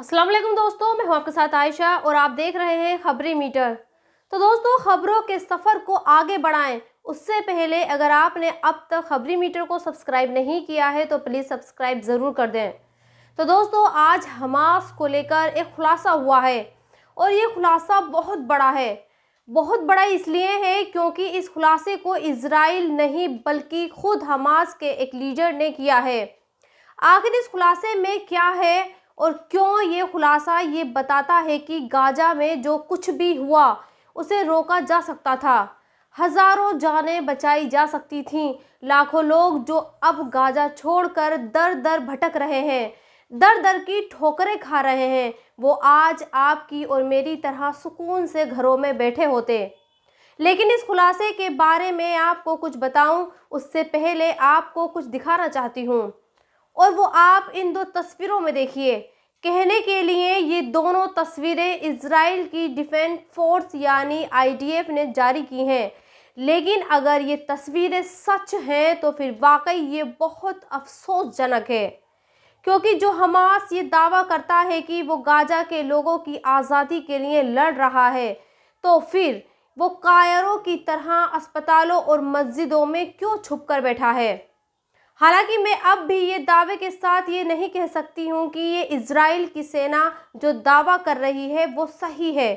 अस्सलाम वालेकुम दोस्तों मैं हूं आपके साथ आयशा और आप देख रहे हैं खबरी मीटर तो दोस्तों खबरों के सफ़र को आगे बढ़ाएं उससे पहले अगर आपने अब तक खबरी मीटर को सब्सक्राइब नहीं किया है तो प्लीज़ सब्सक्राइब ज़रूर कर दें तो दोस्तों आज हमास को लेकर एक खुलासा हुआ है और ये खुलासा बहुत बड़ा है बहुत बड़ा इसलिए है क्योंकि इस खुलासे को इसराइल नहीं बल्कि खुद हमास के एक लीडर ने किया है आखिर इस खुलासे में क्या है और क्यों ये खुलासा ये बताता है कि गाजा में जो कुछ भी हुआ उसे रोका जा सकता था हज़ारों जानें बचाई जा सकती थीं लाखों लोग जो अब गाजा छोड़कर दर दर भटक रहे हैं दर दर की ठोकरें खा रहे हैं वो आज आपकी और मेरी तरह सुकून से घरों में बैठे होते लेकिन इस खुलासे के बारे में आपको कुछ बताऊं उससे पहले आपको कुछ दिखाना चाहती हूँ और वो आप इन दो तस्वीरों में देखिए कहने के लिए ये दोनों तस्वीरें इसराइल की डिफेंस फोर्स यानी आईडीएफ ने जारी की हैं लेकिन अगर ये तस्वीरें सच हैं तो फिर वाकई ये बहुत अफसोसजनक है क्योंकि जो हमास ये दावा करता है कि वो गाजा के लोगों की आज़ादी के लिए लड़ रहा है तो फिर वो कायरों की तरह अस्पतालों और मस्जिदों में क्यों छुप कर बैठा है हालांकि मैं अब भी ये दावे के साथ ये नहीं कह सकती हूँ कि ये इसराइल की सेना जो दावा कर रही है वो सही है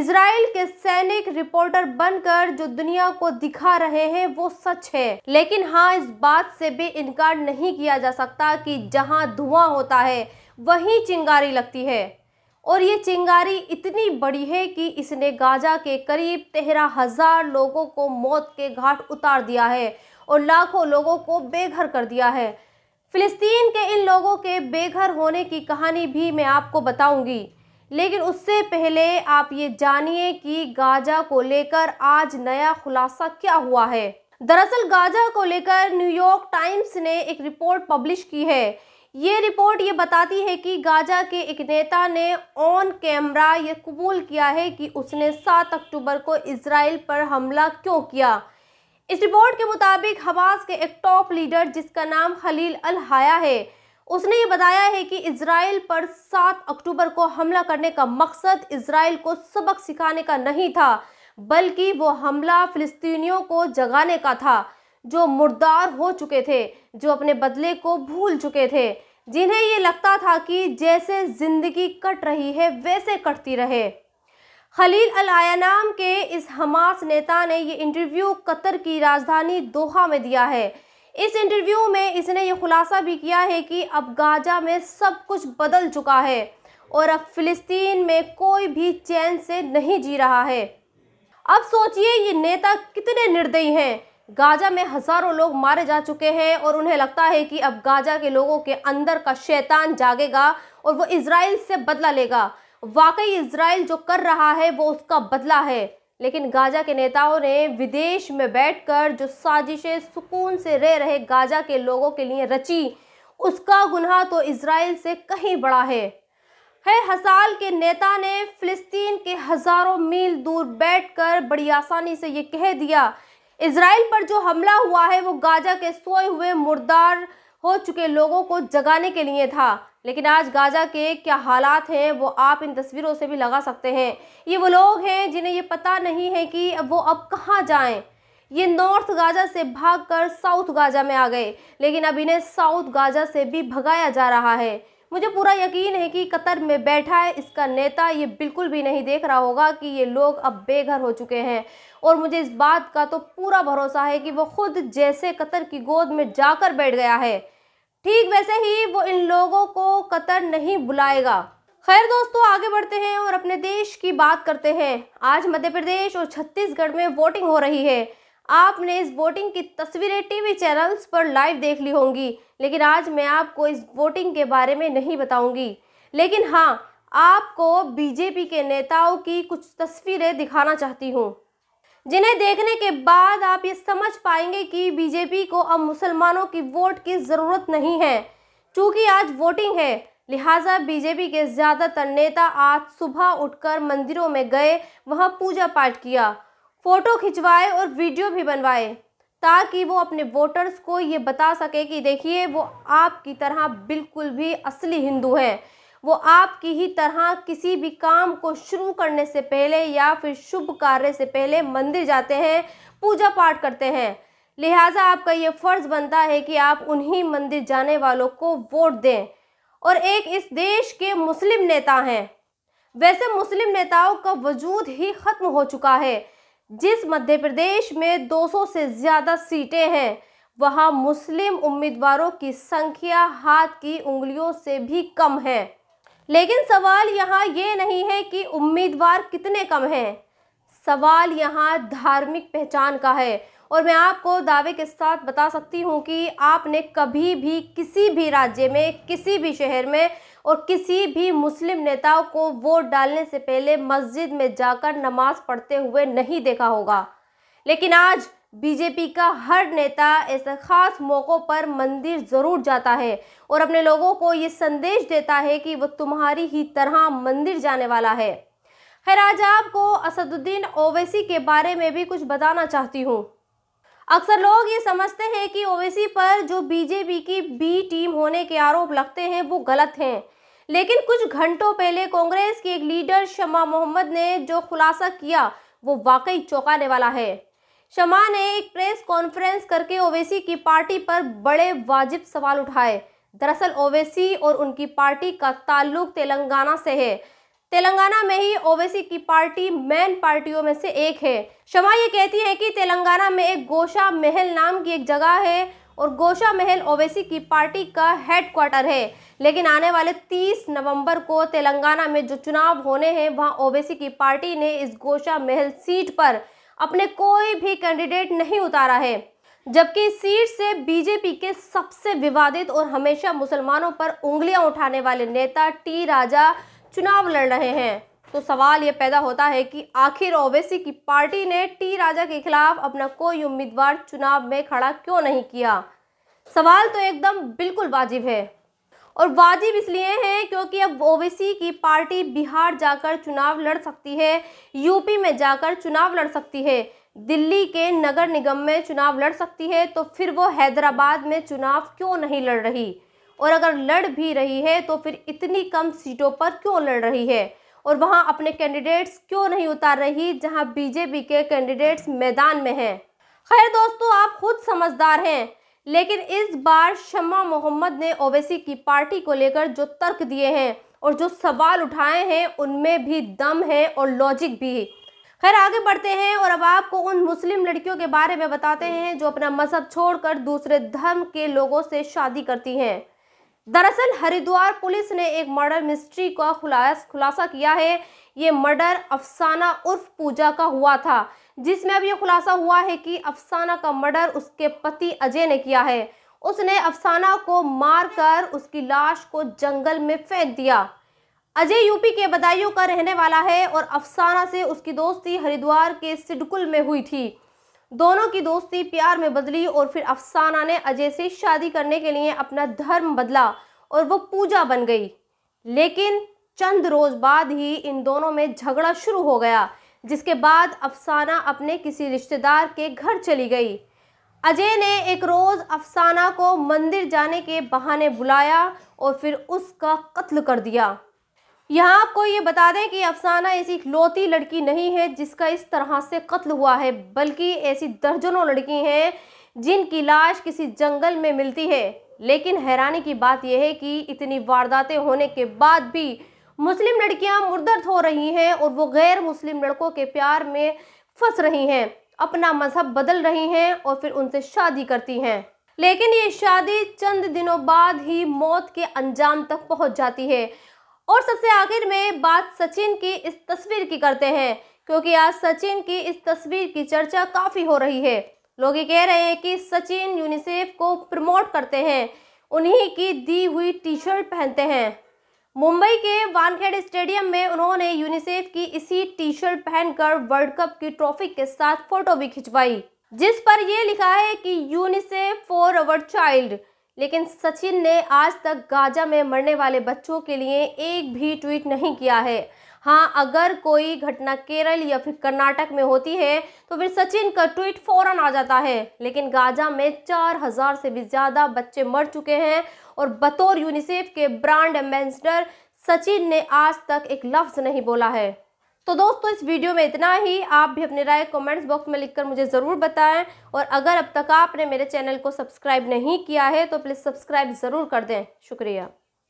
इसराइल के सैनिक रिपोर्टर बनकर जो दुनिया को दिखा रहे हैं वो सच है लेकिन हाँ इस बात से भी इनकार नहीं किया जा सकता कि जहाँ धुआं होता है वहीं चिंगारी लगती है और ये चिंगारी इतनी बड़ी है कि इसने गाजा के करीब तेरह हज़ार लोगों को मौत के घाट उतार दिया है और लाखों लोगों को बेघर कर दिया है फिलिस्तीन के इन लोगों के बेघर होने की कहानी भी मैं आपको बताऊंगी लेकिन उससे पहले आप ये जानिए कि गाजा को लेकर आज नया खुलासा क्या हुआ है दरअसल गाजा को लेकर न्यूयॉर्क टाइम्स ने एक रिपोर्ट पब्लिश की है ये रिपोर्ट ये बताती है कि गाजा के एक नेता ने ऑन कैमरा ये कबूल किया है कि उसने 7 अक्टूबर को इसराइल पर हमला क्यों किया इस रिपोर्ट के मुताबिक हमास के एक टॉप लीडर जिसका नाम खलील अल हाया है उसने ये बताया है कि इसराइल पर 7 अक्टूबर को हमला करने का मकसद इसराइल को सबक सिखाने का नहीं था बल्कि वो हमला फिलिस्तीनियों को जगाने का था जो मुर्दार हो चुके थे जो अपने बदले को भूल चुके थे जिन्हें ये लगता था कि जैसे ज़िंदगी कट रही है वैसे कटती रहे खलील अल आयानाम के इस हमास नेता ने ये इंटरव्यू कतर की राजधानी दोहा में दिया है इस इंटरव्यू में इसने ये खुलासा भी किया है कि अब गाजा में सब कुछ बदल चुका है और अब फ़िलिस्तीन में कोई भी चैन से नहीं जी रहा है अब सोचिए ये नेता कितने निर्दयी हैं गाजा में हज़ारों लोग मारे जा चुके हैं और उन्हें लगता है कि अब गाजा के लोगों के अंदर का शैतान जागेगा और वो इसराइल से बदला लेगा वाकई इसराइल जो कर रहा है वो उसका बदला है लेकिन गाजा के नेताओं ने विदेश में बैठकर जो साजिशें सुकून से रह रहे गाजा के लोगों के लिए रची उसका गुनाह तो इसराइल से कहीं बड़ा है है हसाल के नेता ने फिलिस्तीन के हज़ारों मील दूर बैठकर बड़ी आसानी से ये कह दिया इसराइल पर जो हमला हुआ है वो गाजा के सोए हुए मुर्दार हो चुके लोगों को जगाने के लिए था लेकिन आज गाजा के क्या हालात हैं वो आप इन तस्वीरों से भी लगा सकते हैं ये वो लोग हैं जिन्हें ये पता नहीं है कि वो अब कहाँ जाएं ये नॉर्थ गाजा से भागकर साउथ गाजा में आ गए लेकिन अब इन्हें साउथ गाजा से भी भगाया जा रहा है मुझे पूरा यकीन है कि कतर में बैठा है इसका नेता ये बिल्कुल भी नहीं देख रहा होगा कि ये लोग अब बेघर हो चुके हैं और मुझे इस बात का तो पूरा भरोसा है कि वो खुद जैसे कतर की गोद में जाकर बैठ गया है ठीक वैसे ही वो इन लोगों को कतर नहीं बुलाएगा खैर दोस्तों आगे बढ़ते हैं और अपने देश की बात करते हैं आज मध्य प्रदेश और छत्तीसगढ़ में वोटिंग हो रही है आपने इस वोटिंग की तस्वीरें टीवी चैनल्स पर लाइव देख ली होंगी लेकिन आज मैं आपको इस वोटिंग के बारे में नहीं बताऊंगी लेकिन हाँ आपको बीजेपी के नेताओं की कुछ तस्वीरें दिखाना चाहती हूँ जिन्हें देखने के बाद आप ये समझ पाएंगे कि बीजेपी को अब मुसलमानों की वोट की ज़रूरत नहीं है चूँकि आज वोटिंग है लिहाजा बीजेपी के ज़्यादातर नेता आज सुबह उठकर मंदिरों में गए वहाँ पूजा पाठ किया फ़ोटो खिंचवाए और वीडियो भी बनवाए ताकि वो अपने वोटर्स को ये बता सके कि देखिए वो आपकी तरह बिल्कुल भी असली हिंदू हैं वो आपकी ही तरह किसी भी काम को शुरू करने से पहले या फिर शुभ कार्य से पहले मंदिर जाते हैं पूजा पाठ करते हैं लिहाजा आपका ये फ़र्ज़ बनता है कि आप उन्हीं मंदिर जाने वालों को वोट दें और एक इस देश के मुस्लिम नेता हैं वैसे मुस्लिम नेताओं का वजूद ही ख़त्म हो चुका है जिस मध्य प्रदेश में 200 से ज़्यादा सीटें हैं वहाँ मुस्लिम उम्मीदवारों की संख्या हाथ की उंगलियों से भी कम है लेकिन सवाल यहाँ ये नहीं है कि उम्मीदवार कितने कम हैं सवाल यहाँ धार्मिक पहचान का है और मैं आपको दावे के साथ बता सकती हूँ कि आपने कभी भी किसी भी राज्य में किसी भी शहर में और किसी भी मुस्लिम नेताओं को वोट डालने से पहले मस्जिद में जाकर नमाज पढ़ते हुए नहीं देखा होगा लेकिन आज बीजेपी का हर नेता ऐसे ख़ास मौक़ों पर मंदिर ज़रूर जाता है और अपने लोगों को ये संदेश देता है कि वह तुम्हारी ही तरह मंदिर जाने वाला है खैर आज आपको असदुद्दीन ओवैसी के बारे में भी कुछ बताना चाहती हूँ अक्सर लोग ये समझते हैं कि ओवैसी पर जो बीजेपी की बी टीम होने के आरोप लगते हैं वो गलत हैं लेकिन कुछ घंटों पहले कांग्रेस के एक लीडर शमा मोहम्मद ने जो खुलासा किया वो वाकई चौंकाने वाला है शमा ने एक प्रेस कॉन्फ्रेंस करके ओवैसी की पार्टी पर बड़े वाजिब सवाल उठाए दरअसल ओवैसी और उनकी पार्टी का ताल्लुक तेलंगाना से है तेलंगाना में ही ओवैसी की पार्टी मेन पार्टियों में से एक है शमा ये कहती है कि तेलंगाना में एक गोशा महल नाम की एक जगह है और गोशा महल ओवैसी की पार्टी का हेड क्वार्टर है लेकिन आने वाले 30 नवंबर को तेलंगाना में जो चुनाव होने हैं वहां ओवैसी की पार्टी ने इस गोशा महल सीट पर अपने कोई भी कैंडिडेट नहीं उतारा है जबकि सीट से बीजेपी के सबसे विवादित और हमेशा मुसलमानों पर उंगलियां उठाने वाले नेता टी राजा चुनाव लड़ रहे हैं तो सवाल ये पैदा होता है कि आखिर ओवैसी की पार्टी ने टी राजा के खिलाफ अपना कोई उम्मीदवार चुनाव में खड़ा क्यों नहीं किया सवाल तो एकदम बिल्कुल वाजिब है और वाजिब इसलिए हैं क्योंकि अब ओवैसी की पार्टी बिहार जाकर चुनाव लड़ सकती है यूपी में जाकर चुनाव लड़ सकती है दिल्ली के नगर निगम में चुनाव लड़ सकती है तो फिर वो हैदराबाद में चुनाव क्यों नहीं लड़ रही और अगर लड़ भी रही है तो फिर इतनी कम सीटों पर क्यों लड़ रही है और वहाँ अपने कैंडिडेट्स क्यों नहीं उतार रही जहाँ बीजेपी के कैंडिडेट्स मैदान में हैं खैर दोस्तों आप खुद समझदार हैं लेकिन इस बार शमा मोहम्मद ने ओवैसी की पार्टी को लेकर जो तर्क दिए हैं और जो सवाल उठाए हैं उनमें भी दम है और लॉजिक भी खैर आगे बढ़ते हैं और अब आपको उन मुस्लिम लड़कियों के बारे में बताते हैं जो अपना मजहब छोड़कर दूसरे धर्म के लोगों से शादी करती हैं दरअसल हरिद्वार पुलिस ने एक मर्डर मिस्ट्री का खुलास खुलासा किया है ये मर्डर अफसाना उर्फ पूजा का हुआ था जिसमें अब ये खुलासा हुआ है कि अफसाना का मर्डर उसके पति अजय ने किया है उसने अफसाना को मारकर उसकी लाश को जंगल में फेंक दिया अजय यूपी के बदायूं का रहने वाला है और अफसाना से उसकी दोस्ती हरिद्वार के सिडकुल में हुई थी दोनों की दोस्ती प्यार में बदली और फिर अफसाना ने अजय से शादी करने के लिए अपना धर्म बदला और वो पूजा बन गई लेकिन चंद रोज बाद ही इन दोनों में झगड़ा शुरू हो गया जिसके बाद अफसाना अपने किसी रिश्तेदार के घर चली गई अजय ने एक रोज़ अफसाना को मंदिर जाने के बहाने बुलाया और फिर उसका कत्ल कर दिया यहाँ आपको ये बता दें कि अफसाना ऐसी इकलौती लड़की नहीं है जिसका इस तरह से कत्ल हुआ है बल्कि ऐसी दर्जनों लड़की हैं जिनकी लाश किसी जंगल में मिलती है लेकिन हैरानी की बात यह है कि इतनी वारदातें होने के बाद भी मुस्लिम लड़कियां मुर्दर्द हो रही हैं और वो गैर मुस्लिम लड़कों के प्यार में फंस रही हैं अपना मजहब बदल रही हैं और फिर उनसे शादी करती हैं लेकिन ये शादी चंद दिनों बाद ही मौत के अंजाम तक पहुंच जाती है और सबसे आखिर में बात सचिन की इस तस्वीर की करते हैं क्योंकि आज सचिन की इस तस्वीर की चर्चा काफ़ी हो रही है लोग ये कह रहे हैं कि सचिन यूनिसेफ को प्रमोट करते हैं उन्हीं की दी हुई टी शर्ट पहनते हैं मुंबई के वानखेड़ स्टेडियम में उन्होंने यूनिसेफ की इसी टी शर्ट पहनकर वर्ल्ड कप की ट्रॉफी के साथ फोटो भी खिंचवाई जिस पर यह लिखा है कि यूनिसेफ फॉर अवर चाइल्ड लेकिन सचिन ने आज तक गाजा में मरने वाले बच्चों के लिए एक भी ट्वीट नहीं किया है हाँ अगर कोई घटना केरल या फिर कर्नाटक में होती है तो फिर सचिन का ट्वीट फौरन आ जाता है लेकिन गाजा में चार हज़ार से भी ज़्यादा बच्चे मर चुके हैं और बतौर यूनिसेफ के ब्रांड एम्बेसडर सचिन ने आज तक एक लफ्ज़ नहीं बोला है तो दोस्तों इस वीडियो में इतना ही आप भी अपनी राय कमेंट्स बॉक्स में लिखकर मुझे ज़रूर बताएं और अगर अब तक आपने मेरे चैनल को सब्सक्राइब नहीं किया है तो प्लीज़ सब्सक्राइब ज़रूर कर दें शुक्रिया